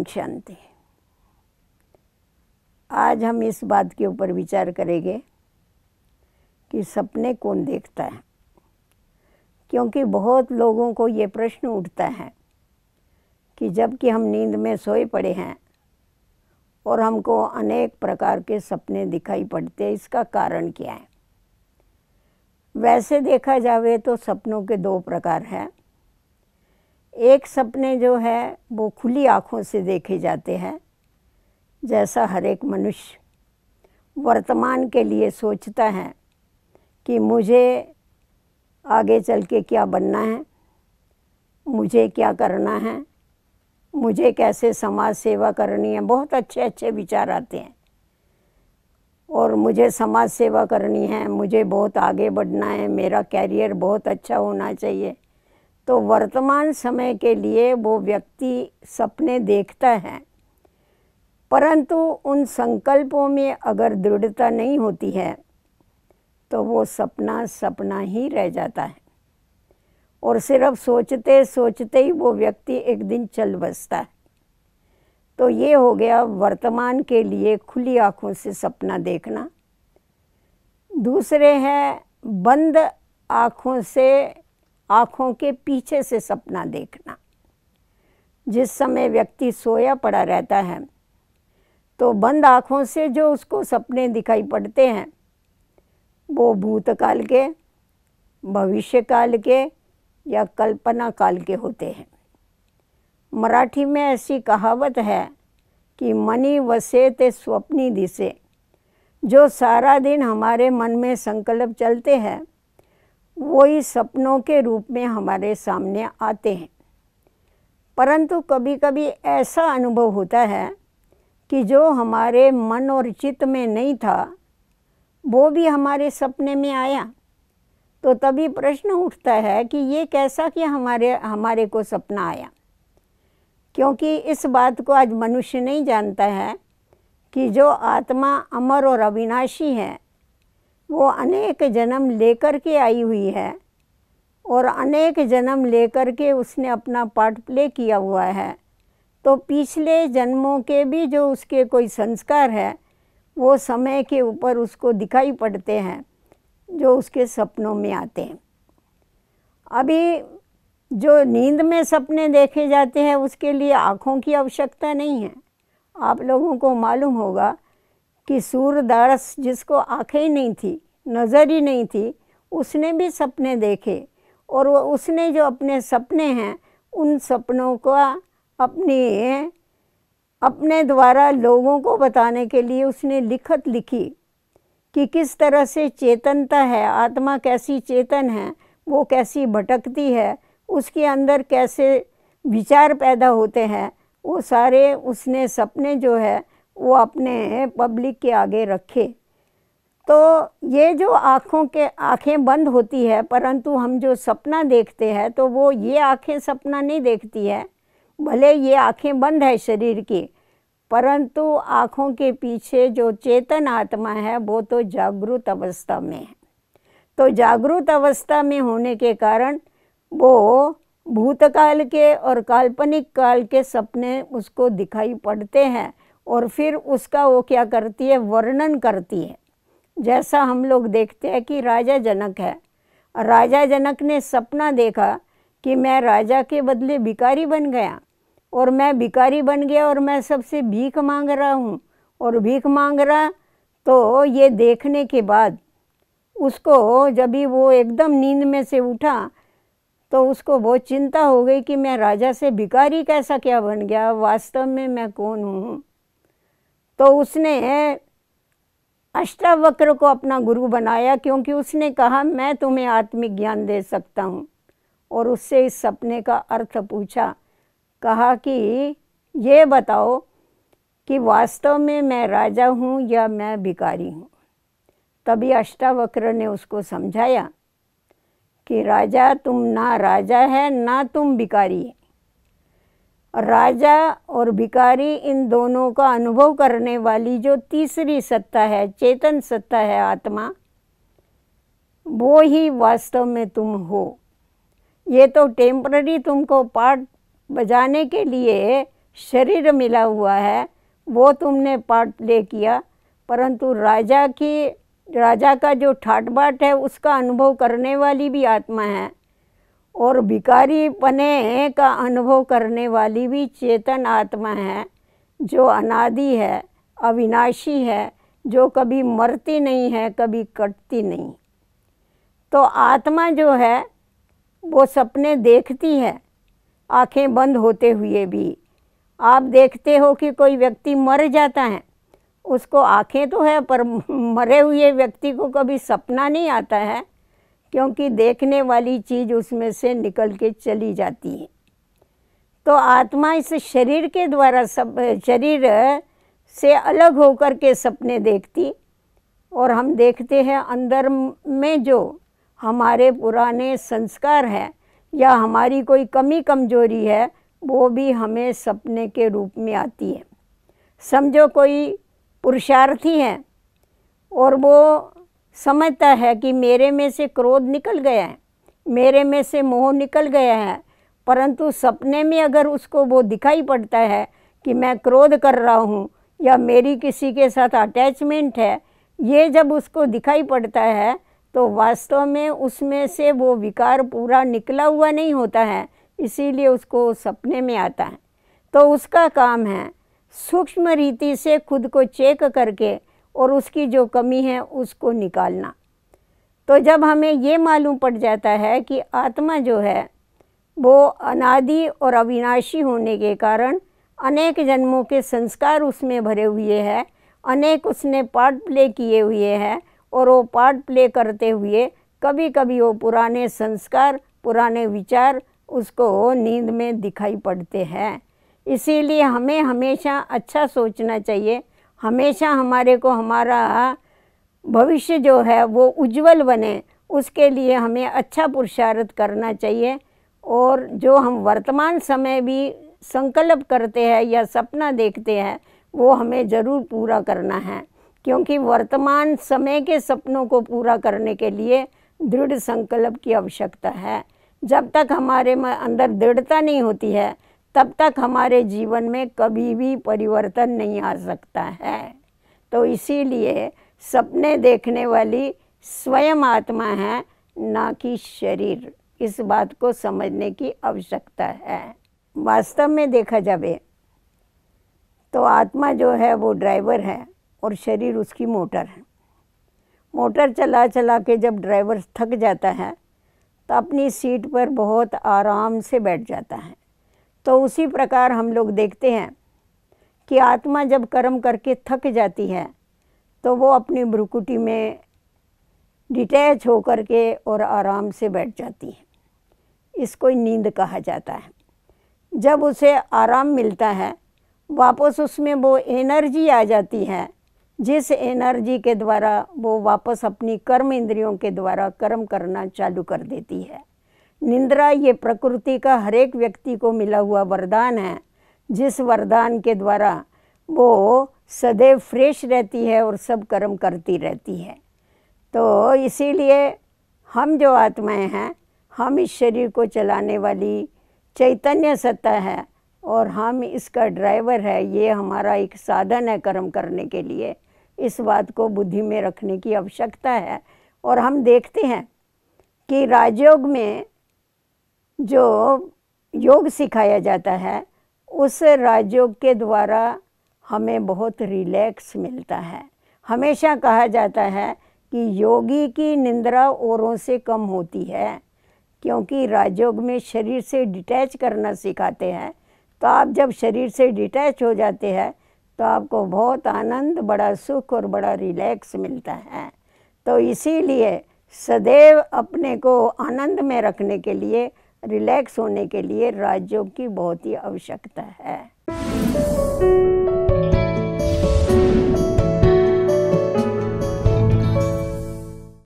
ओम शांति आज हम इस बात के ऊपर विचार करेंगे कि सपने कौन देखता है क्योंकि बहुत लोगों को ये प्रश्न उठता है कि जबकि हम नींद में सोए पड़े हैं और हमको अनेक प्रकार के सपने दिखाई पड़ते हैं इसका कारण क्या है वैसे देखा जावे तो सपनों के दो प्रकार हैं एक सपने जो है वो खुली आँखों से देखे जाते हैं जैसा हर एक मनुष्य वर्तमान के लिए सोचता है कि मुझे आगे चल के क्या बनना है मुझे क्या करना है मुझे कैसे समाज सेवा करनी है बहुत अच्छे अच्छे विचार आते हैं और मुझे समाज सेवा करनी है मुझे बहुत आगे बढ़ना है मेरा कैरियर बहुत अच्छा होना चाहिए तो वर्तमान समय के लिए वो व्यक्ति सपने देखता है परंतु उन संकल्पों में अगर दृढ़ता नहीं होती है तो वो सपना सपना ही रह जाता है और सिर्फ सोचते सोचते ही वो व्यक्ति एक दिन चल बसता है तो ये हो गया वर्तमान के लिए खुली आँखों से सपना देखना दूसरे है बंद आँखों से आँखों के पीछे से सपना देखना जिस समय व्यक्ति सोया पड़ा रहता है तो बंद आँखों से जो उसको सपने दिखाई पड़ते हैं वो भूतकाल के भविष्यकाल के या कल्पना काल के होते हैं मराठी में ऐसी कहावत है कि मनी वसे ते स्वप्नी दिसे जो सारा दिन हमारे मन में संकल्प चलते हैं वही सपनों के रूप में हमारे सामने आते हैं परंतु कभी कभी ऐसा अनुभव होता है कि जो हमारे मन और चित्त में नहीं था वो भी हमारे सपने में आया तो तभी प्रश्न उठता है कि ये कैसा कि हमारे हमारे को सपना आया क्योंकि इस बात को आज मनुष्य नहीं जानता है कि जो आत्मा अमर और अविनाशी है वो अनेक जन्म लेकर के आई हुई है और अनेक जन्म लेकर के उसने अपना पार्ट प्ले किया हुआ है तो पिछले जन्मों के भी जो उसके कोई संस्कार है वो समय के ऊपर उसको दिखाई पड़ते हैं जो उसके सपनों में आते हैं अभी जो नींद में सपने देखे जाते हैं उसके लिए आँखों की आवश्यकता नहीं है आप लोगों को मालूम होगा कि सूरदास जिसको आँखें ही नहीं थी नज़र ही नहीं थी उसने भी सपने देखे और वो उसने जो अपने सपने हैं उन सपनों का अपनी अपने द्वारा लोगों को बताने के लिए उसने लिखत लिखी कि किस तरह से चेतनता है आत्मा कैसी चेतन है वो कैसी भटकती है उसके अंदर कैसे विचार पैदा होते हैं वो सारे उसने सपने जो है वो अपने पब्लिक के आगे रखे तो ये जो आँखों के आँखें बंद होती है परंतु हम जो सपना देखते हैं तो वो ये आँखें सपना नहीं देखती है भले ये आँखें बंद है शरीर की परंतु आँखों के पीछे जो चेतन आत्मा है वो तो जागरूक अवस्था में है तो जागृत अवस्था में होने के कारण वो भूतकाल के और काल्पनिक काल के सपने उसको दिखाई पड़ते हैं और फिर उसका वो क्या करती है वर्णन करती है जैसा हम लोग देखते हैं कि राजा जनक है राजा जनक ने सपना देखा कि मैं राजा के बदले भिकारी बन गया और मैं भिकारी बन गया और मैं सबसे भीख मांग रहा हूँ और भीख मांग रहा तो ये देखने के बाद उसको जब ही वो एकदम नींद में से उठा तो उसको बहुत चिंता हो गई कि मैं राजा से भिकारी कैसा क्या बन गया वास्तव में मैं कौन हूँ तो उसने अष्टावक्र को अपना गुरु बनाया क्योंकि उसने कहा मैं तुम्हें आत्मिक ज्ञान दे सकता हूँ और उससे इस सपने का अर्थ पूछा कहा कि ये बताओ कि वास्तव में मैं राजा हूँ या मैं भिकारी हूँ तभी अष्टावक्र ने उसको समझाया कि राजा तुम ना राजा है ना तुम भिकारी है राजा और भिकारी इन दोनों का अनुभव करने वाली जो तीसरी सत्ता है चेतन सत्ता है आत्मा वो ही वास्तव में तुम हो ये तो टेम्प्ररी तुमको पार्ट बजाने के लिए शरीर मिला हुआ है वो तुमने पार्ट प्ले किया परंतु राजा की राजा का जो ठाट बाट है उसका अनुभव करने वाली भी आत्मा है और भिकारी पने का अनुभव करने वाली भी चेतन आत्मा है जो अनादि है अविनाशी है जो कभी मरती नहीं है कभी कटती नहीं तो आत्मा जो है वो सपने देखती है आंखें बंद होते हुए भी आप देखते हो कि कोई व्यक्ति मर जाता है उसको आंखें तो है पर मरे हुए व्यक्ति को कभी सपना नहीं आता है क्योंकि देखने वाली चीज़ उसमें से निकल के चली जाती है तो आत्मा इस शरीर के द्वारा सब शरीर से अलग होकर के सपने देखती और हम देखते हैं अंदर में जो हमारे पुराने संस्कार हैं या हमारी कोई कमी कमजोरी है वो भी हमें सपने के रूप में आती है समझो कोई पुरुषार्थी है और वो समझता है कि मेरे में से क्रोध निकल गया है मेरे में से मोह निकल गया है परंतु सपने में अगर उसको वो दिखाई पड़ता है कि मैं क्रोध कर रहा हूँ या मेरी किसी के साथ अटैचमेंट है ये जब उसको दिखाई पड़ता है तो वास्तव में उसमें से वो विकार पूरा निकला हुआ नहीं होता है इसीलिए उसको सपने में आता है तो उसका काम है सूक्ष्म रीति से खुद को चेक करके और उसकी जो कमी है उसको निकालना तो जब हमें ये मालूम पड़ जाता है कि आत्मा जो है वो अनादि और अविनाशी होने के कारण अनेक जन्मों के संस्कार उसमें भरे हुए हैं अनेक उसने पार्ट प्ले किए हुए हैं और वो पार्ट प्ले करते हुए कभी कभी वो पुराने संस्कार पुराने विचार उसको नींद में दिखाई पड़ते हैं इसीलिए हमें हमेशा अच्छा सोचना चाहिए हमेशा हमारे को हमारा भविष्य जो है वो उज्जवल बने उसके लिए हमें अच्छा पुरुषार्थ करना चाहिए और जो हम वर्तमान समय भी संकल्प करते हैं या सपना देखते हैं वो हमें ज़रूर पूरा करना है क्योंकि वर्तमान समय के सपनों को पूरा करने के लिए दृढ़ संकल्प की आवश्यकता है जब तक हमारे में अंदर दृढ़ता नहीं होती है तब तक हमारे जीवन में कभी भी परिवर्तन नहीं आ सकता है तो इसीलिए सपने देखने वाली स्वयं आत्मा है ना कि शरीर इस बात को समझने की आवश्यकता है वास्तव में देखा जाए तो आत्मा जो है वो ड्राइवर है और शरीर उसकी मोटर है मोटर चला चला के जब ड्राइवर थक जाता है तो अपनी सीट पर बहुत आराम से बैठ जाता है तो उसी प्रकार हम लोग देखते हैं कि आत्मा जब कर्म करके थक जाती है तो वो अपनी भ्रुकुटी में डिटैच होकर के और आराम से बैठ जाती है इसको नींद कहा जाता है जब उसे आराम मिलता है वापस उसमें वो एनर्जी आ जाती है जिस एनर्जी के द्वारा वो वापस अपनी कर्म इंद्रियों के द्वारा कर्म करना चालू कर देती है निंद्रा ये प्रकृति का हर एक व्यक्ति को मिला हुआ वरदान है जिस वरदान के द्वारा वो सदैव फ्रेश रहती है और सब कर्म करती रहती है तो इसीलिए हम जो आत्माएं हैं हम इस शरीर को चलाने वाली चैतन्य सत्ता है और हम इसका ड्राइवर है ये हमारा एक साधन है कर्म करने के लिए इस बात को बुद्धि में रखने की आवश्यकता है और हम देखते हैं कि राजयोग में जो योग सिखाया जाता है उस राजयोग के द्वारा हमें बहुत रिलैक्स मिलता है हमेशा कहा जाता है कि योगी की निंद्रा औरों से कम होती है क्योंकि राजयोग में शरीर से डिटैच करना सिखाते हैं तो आप जब शरीर से डिटैच हो जाते हैं तो आपको बहुत आनंद बड़ा सुख और बड़ा रिलैक्स मिलता है तो इसीलिए सदैव अपने को आनंद में रखने के लिए रिलैक्स होने के लिए राज्यों की बहुत ही आवश्यकता है